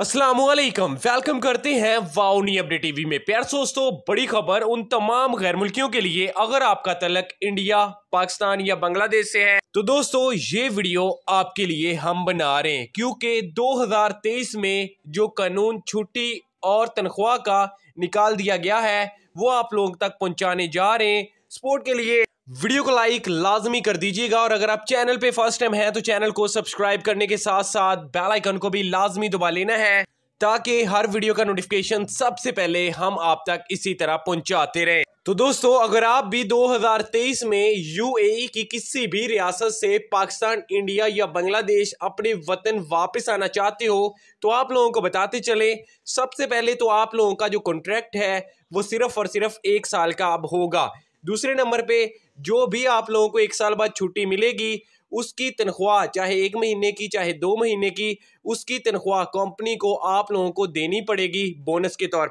Aslam welcome करते हैं वाउनी update TV में प्यार दोस्तों बड़ी खबर उन तमाम गैर मुल्कियों के लिए अगर आपका तलक इंडिया पाकिस्तान या बांग्लादेश से है तो दोस्तों ये वीडियो आपके लिए हम बना रहे हैं क्योंकि 2023 में जो कानून छुट्टी और तनख्वाह का निकाल दिया गया है वो आप लोगों तक पहुंचाने जा रहे हैं स्पोर्ट के लिए वीडियो को लाइक लाजमी कर दीजिएगा और अगर आप चैनल पे फर्स्ट टाइम हैं तो चैनल को सब्सक्राइब करने के साथ साथ बेल आइकन को भी लाजमी दबा लेना है ताकि हर वीडियो का नोटिफिकेशन सबसे पहले हम आप तक इसी तरह पहुंचाते रहें तो दोस्तों अगर आप भी 2023 में यूएई e की किसी भी रियासत से पाकिस्तान इंडिया या बांग्लादेश अपने वतन वापस आना चाहते हो तो आप लोगों को बताते चले सबसे पहले तो आप लोगों का जो कॉन्ट्रैक्ट है वो सिर्फ और सिर्फ एक साल का अब होगा दूसरे नंबर पे जो भी आप लोगों को एक साल बाद छुट्टी मिलेगी उसकी तनख्वाह चाहे एक महीने की चाहे दो महीने की उसकी तनख्वाह कंपनी को आप लोगों को देनी पड़ेगी बोनस के तौर